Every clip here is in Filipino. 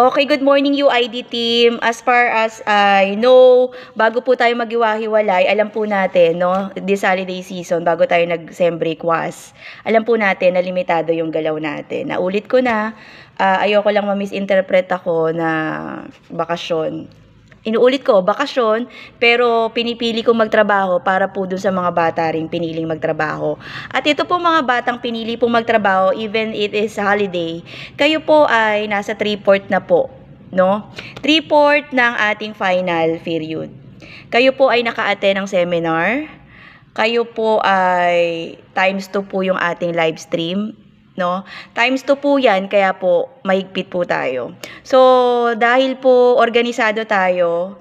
Okay, good morning UID team. As far as I know, bago po tayo magiwahiwalay, alam po natin, no, this holiday season, bago tayo nag-sem break alam po natin na limitado yung galaw natin. Naulit ko na, uh, ayoko lang ma-misinterpret ako na bakasyon inuulit ko, bakasyon, pero pinipili kong magtrabaho para po dun sa mga bata rin piniling magtrabaho. At ito po mga batang pinili pong magtrabaho even it is holiday, kayo po ay nasa 3-4 na po, no? 3-4 ng ating final period. Kayo po ay naka-attend ng seminar, kayo po ay times 2 po yung ating live stream, no? Times 2 po yan, kaya po mahigpit po tayo. So, dahil po organisado tayo,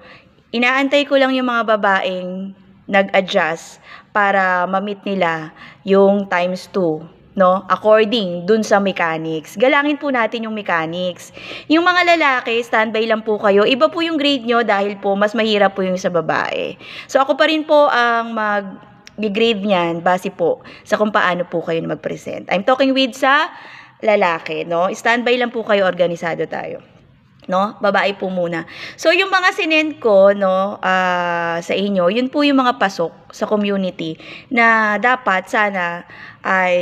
inaantay ko lang yung mga babaeng nag-adjust para ma-meet nila yung times 2 no? According dun sa mechanics. Galangin po natin yung mechanics. Yung mga lalaki, standby lang po kayo. Iba po yung grade nyo dahil po mas mahirap po yung sa babae. So ako pa rin po ang mag grade niyan base po sa kung paano po kayo mag-present. I'm talking with sa lalaki, no? Standby lang po kayo, organisado tayo no? Babae po muna. So, yung mga sinend ko, no, uh, sa inyo, yun po yung mga pasok sa community na dapat sana ay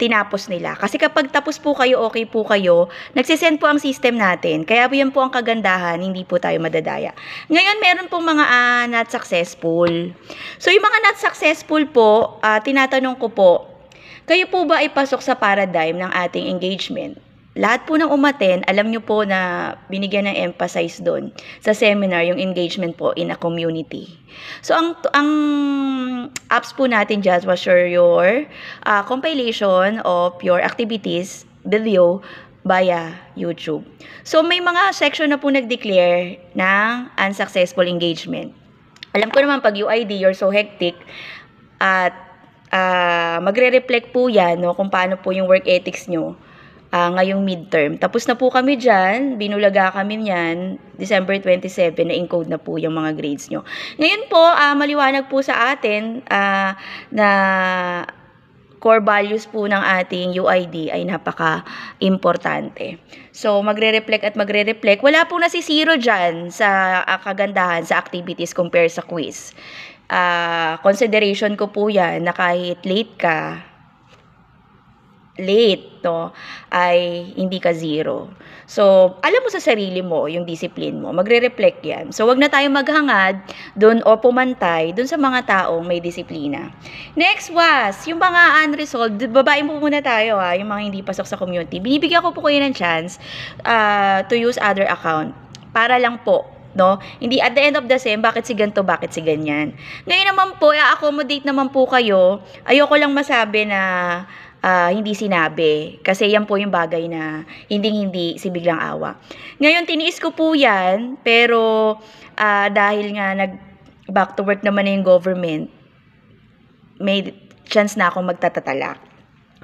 tinapos nila. Kasi kapag tapos po kayo, okay po kayo, nagsisend po ang system natin. Kaya po yan po ang kagandahan, hindi po tayo madadaya. Ngayon, meron pong mga uh, not successful. So, yung mga not successful po, uh, tinatanong ko po, kayo po ba ay pasok sa paradigm ng ating engagement? lahat po ng umaten, alam nyo po na binigyan ng emphasize doon sa seminar, yung engagement po in a community. So, ang, ang apps po natin, just Jaswa, sure your uh, compilation of your activities, video, via YouTube. So, may mga section na po nag-declare ng unsuccessful engagement. Alam ko naman, pag UID, you're so hectic, at uh, magre-reflect po yan no, kung paano po yung work ethics nyo uh, ngayong midterm. Tapos na po kami dyan, binulaga kami niyan, December 27, na-encode na po yung mga grades nyo. Ngayon po, uh, maliwanag po sa atin uh, na core values po ng ating UID ay napaka-importante. So, magre-reflect at magre-reflect. Wala po pong zero dyan sa uh, kagandahan sa activities compared sa quiz. Uh, consideration ko po yan na kahit late ka, late, no, ay hindi ka zero. So, alam mo sa sarili mo, yung discipline mo, magre-reflect yan. So, wag na tayong maghangad doon o pumantay doon sa mga taong may disiplina. Next was, yung mga unresolved, babae po muna tayo ha, ah, yung mga hindi pasok sa community. Binibigyan ko po kayo ng chance uh, to use other account para lang po no? Hindi at the end of the sem, bakit si ganto, bakit si ganyan. Ngayon naman po, i-accommodate naman po kayo. Ayoko lang masabi na uh, hindi sinabi. Kasi yan po yung bagay na hindi-hindi si biglang awa. Ngayon, tiniis ko po yan, pero uh, dahil nga nag back to work naman na yung government, may chance na akong magtatatalak.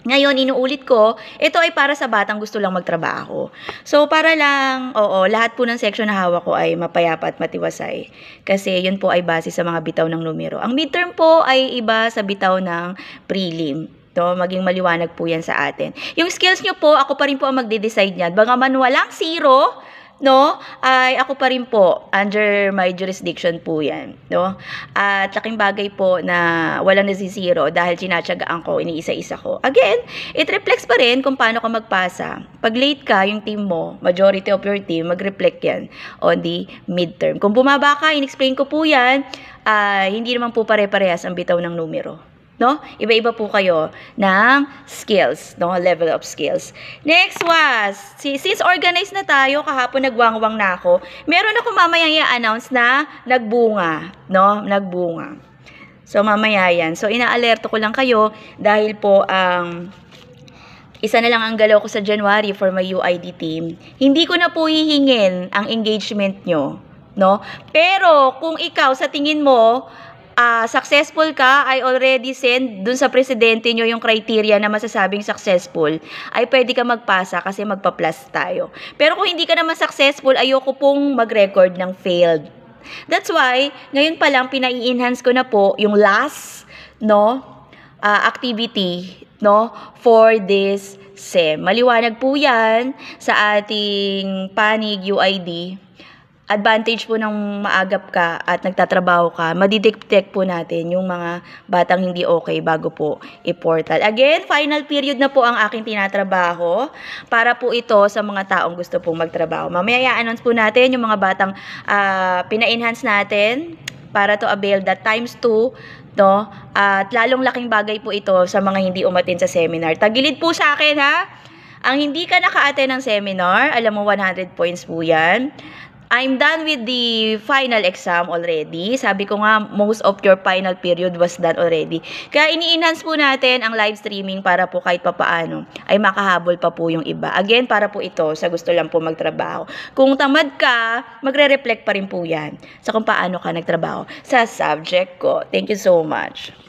Ngayon, inuulit ko, ito ay para sa batang gusto lang magtrabaho. So, para lang, oo, lahat po ng section na hawak ko ay mapayapa at matiwasay. Kasi yun po ay base sa mga bitaw ng numero. Ang midterm po ay iba sa bitaw ng prelim. No, maging maliwanag po yan sa atin. Yung skills nyo po, ako pa rin po ang magde-decide niyan. Baka man walang zero, no, ay ako pa rin po, under my jurisdiction po yan, no? At laking bagay po na walang nasisiro dahil sinatsagaan ko, iniisa-isa ko. Again, it reflects pa rin kung paano ka magpasa. Pag late ka, yung team mo, majority of your team, mag-reflect yan on the midterm. Kung bumaba ka, in-explain ko po yan, uh, hindi naman po pare-parehas ang bitaw ng numero no? Iba-iba po kayo ng skills, no? Level of skills. Next was, since organized na tayo, kahapon nagwangwang na ako, meron ako mamayang i-announce na nagbunga, no? Nagbunga. So, mamaya yan. So, inaalerto ko lang kayo dahil po ang... Um, isa na lang ang galaw ko sa January for my UID team. Hindi ko na po hihingin ang engagement nyo. No? Pero kung ikaw sa tingin mo uh, successful ka, I already send dun sa presidente nyo yung criteria na masasabing successful, ay pwede ka magpasa kasi magpa-plus tayo. Pero kung hindi ka naman successful, ayoko pong mag-record ng failed. That's why, ngayon pa lang, pinai-enhance ko na po yung last, no, uh, activity, no, for this SEM. Maliwanag po yan sa ating panig UID advantage po ng maagap ka at nagtatrabaho ka, madidetect po natin yung mga batang hindi okay bago po i-portal. Again, final period na po ang aking tinatrabaho para po ito sa mga taong gusto pong magtrabaho. Mamaya i-announce po natin yung mga batang uh, pina-enhance natin para to avail that times 2 no? At lalong laking bagay po ito sa mga hindi umatin sa seminar. Tagilid po sa akin ha. Ang hindi ka naka-attend ng seminar, alam mo 100 points po 'yan. I'm done with the final exam already. Sabi ko nga, most of your final period was done already. Kaya ini-enhance po natin ang live streaming para po kahit papaano ay makahabol pa po yung iba. Again, para po ito sa gusto lang po magtrabaho. Kung tamad ka, magre-reflect pa rin po yan sa kung paano ka nagtrabaho sa subject ko. Thank you so much.